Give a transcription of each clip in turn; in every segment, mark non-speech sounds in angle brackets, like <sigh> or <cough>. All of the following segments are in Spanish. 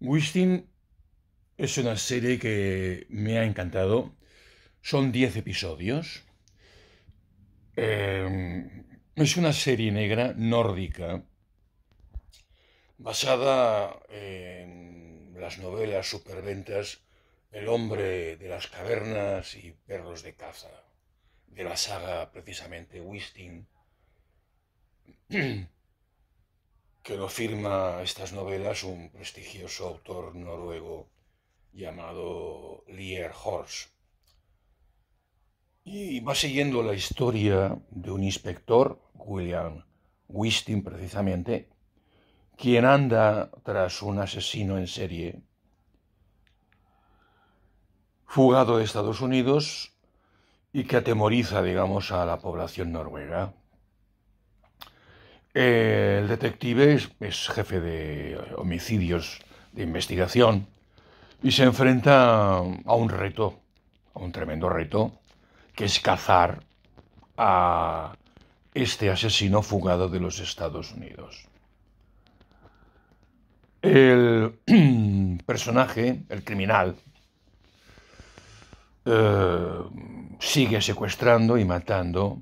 Wisting es una serie que me ha encantado. Son 10 episodios. Em, es una serie negra nórdica basada en las novelas superventas El hombre de las cavernas y Perros de caza, de la saga precisamente Wisting. <clears throat> que lo firma estas novelas un prestigioso autor noruego llamado Lier Horst. Y va siguiendo la historia de un inspector, William Wisting precisamente, quien anda tras un asesino en serie, fugado de Estados Unidos y que atemoriza, digamos, a la población noruega el detective es, jefe de homicidios de investigación y se enfrenta a un reto, a un tremendo reto, que es cazar a este asesino fugado de los Estados Unidos. El <clears throat> personaje, el criminal, eh, sigue secuestrando y matando,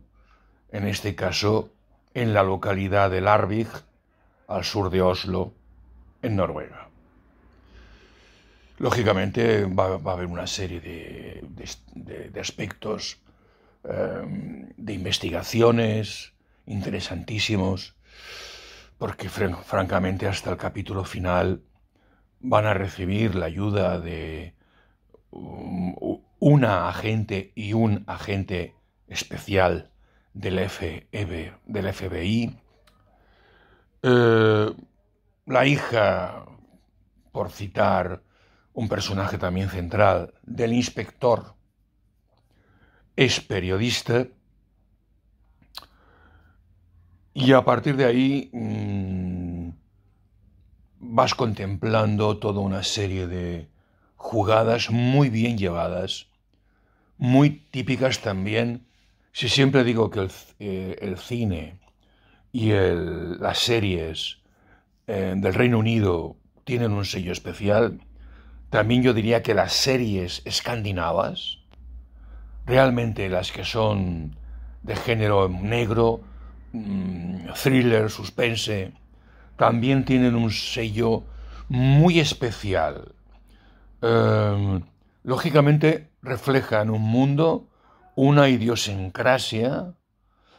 en este caso, en la localidad de Larvik, al sur de Oslo, en Noruega. Lógicamente va, a haber una serie de, aspectos, em, de investigaciones interesantísimos, porque francamente hasta el capítulo final van a recibir la ayuda de um, una agente y un agente especial del, FBI. E eh, la hija, por citar un personaje también central, del inspector, es periodista. Y a partir de ahí mm, vas contemplando toda una serie de jugadas muy bien llevadas, muy típicas también si siempre digo que el, eh, cine y las series eh, del Reino Unido tienen un sello especial, también yo diría que las series escandinavas, realmente las que son de género negro, mm, thriller, suspense, también tienen un sello muy especial. Eh, lógicamente reflejan un mundo una idiosincrasia,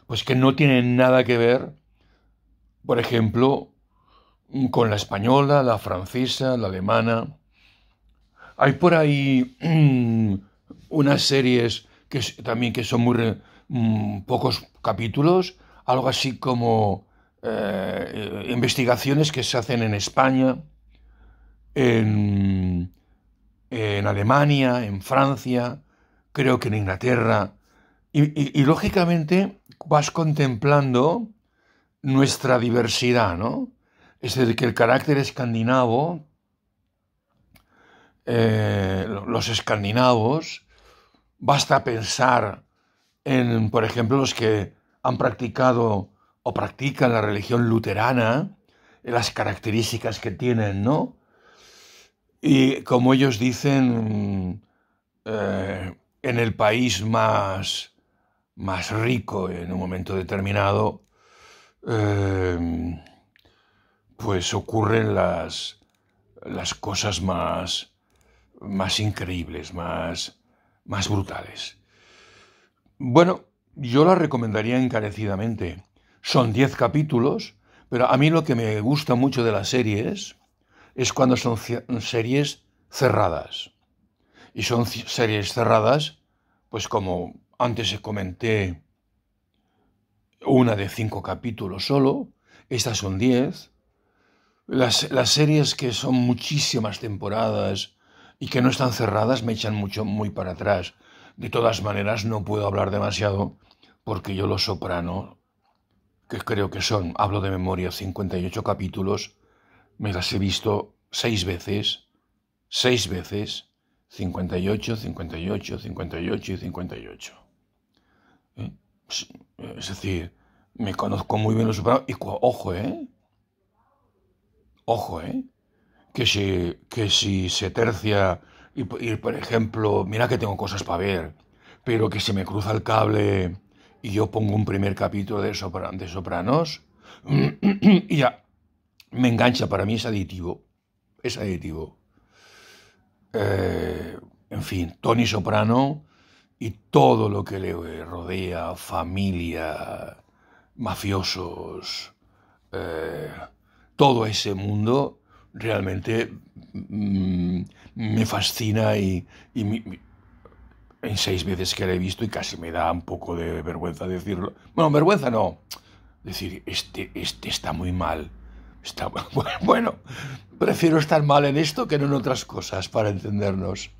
pues que no tiene nada que ver, por ejemplo, con la española, la francesa, la alemana. Hay por ahí mm, unas series que también que son muy mm, pocos capítulos, algo así como eh, investigaciones que se hacen en España, en Alemania, en Francia, creo que en Inglaterra. Y, lógicamente vas contemplando nuestra diversidad, ¿no? Es decir, que el carácter escandinavo, eh, los escandinavos, basta pensar en, por ejemplo, los que han practicado o practican la religión luterana, en las características que tienen, ¿no? Y como ellos dicen, eh, en el país más, rico en un momento determinado, eh, pues ocurren las, las cosas más, más increíbles, más, más brutales. Bueno, yo la recomendaría encarecidamente. Son 10 capítulos, pero a mí lo que me gusta mucho de las series es cuando son series cerradas y son series cerradas, pues como antes comenté, una de cinco capítulos solo, estas son diez. Las, las series que son muchísimas temporadas y que no están cerradas me echan mucho muy para atrás. De todas maneras, no puedo hablar demasiado porque yo los soprano, que creo que son, hablo de memoria, 58 capítulos, me las he visto seis veces, seis veces, 58, 58, 58 y 58. ¿Eh? ¿Eh? Es decir, me conozco muy bien los Sopranos y ojo, ¿eh? Ojo, ¿eh? Que si, que si se tercia y, por ejemplo, mira que tengo cosas para ver, pero que se me cruza el cable y yo pongo un primer capítulo de, de Sopranos <clears throat> y ya me engancha, para mí es aditivo, es aditivo. Eh, en fin, Tony Soprano y todo lo que le rodea, familia, mafiosos, eh, todo ese mundo realmente mm, me fascina y, en seis veces que la he visto y casi me da un poco de vergüenza decirlo. Bueno, vergüenza no. Decir, este, este está muy mal. <laughs> bueno, prefiero estar mal en esto que en otras cosas para entendernos.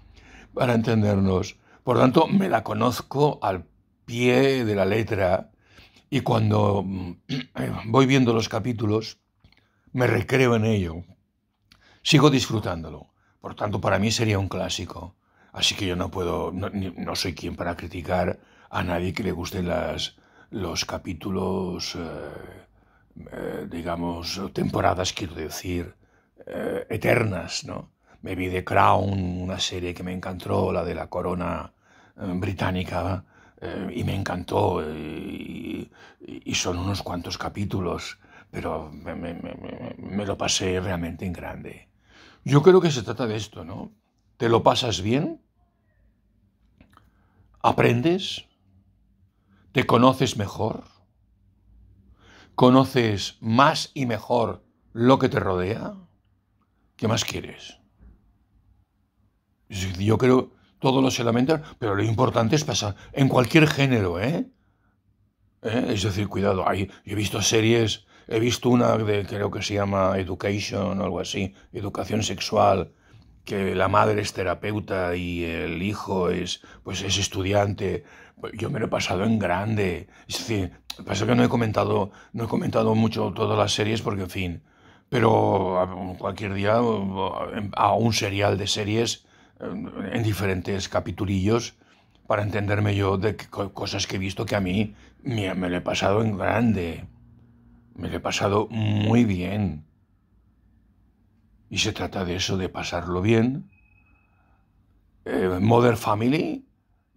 Para entendernos. Por tanto, me la conozco al pie de la letra y cuando mm, <clears throat> voy viendo los capítulos, me recreo en ello. Sigo disfrutándolo. Por tanto, para mí sería un clásico. Así que yo no puedo, no, soy quien para criticar a nadie que le gusten las, los capítulos eh, eh, digamos, temporadas, quiero decir, eh, eternas, ¿no? Me vi The Crown, una serie que me encantó, la de la corona eh, británica, y me encantó, y, son unos cuantos capítulos, pero me, me lo pasé realmente en grande. Yo creo que se trata de esto, ¿no? ¿Te lo pasas bien? ¿Aprendes? ¿Te conoces mejor? ¿Conoces más y mejor lo que te rodea? ¿Qué más quieres? Yo creo, todos los elementos, pero lo importante es pasar en cualquier género, ¿eh? ¿Eh? Es decir, cuidado, hay, he visto series, he visto una que creo que se llama Education o algo así, educación sexual, que la madre es terapeuta y el hijo es pues es estudiante yo me lo he pasado en grande. Es decir, pasa que no he comentado, no he comentado mucho todas las series porque, en fin, pero cualquier día a un serial de series eh, en diferentes capitulillos para entenderme yo de cosas que he visto que a mí me, lo he pasado en grande. Me lo he pasado muy bien. Y se trata de eso, de pasarlo bien. Eh, Mother Family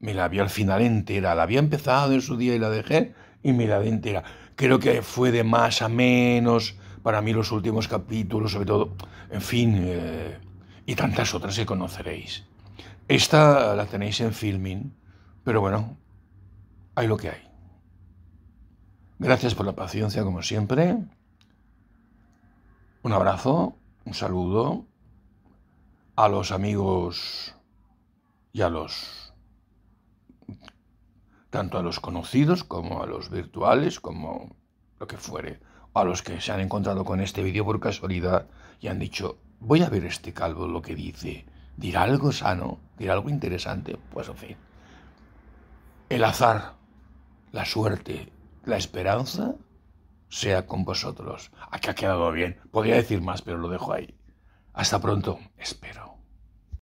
me la vi al final entera, la había empezado en su día y la dejé y me la vi entera. Creo que fue de más a menos para mí los últimos capítulos, sobre todo, en fin, eh, y tantas otras que conoceréis. Esta la tenéis en filming, pero bueno, hay lo que hay. Gracias por la paciencia, como siempre. Un abrazo, un saludo a los amigos y a los tanto a los conocidos como a los virtuales, como lo que fuere, a los que se han encontrado con este vídeo por casualidad y han dicho, voy a ver este calvo lo que dice, dirá algo sano, dirá algo interesante, pues en fin. El azar, la suerte, la esperanza, sea con vosotros. Aquí ha quedado bien, podría decir más, pero lo dejo ahí. Hasta pronto, espero.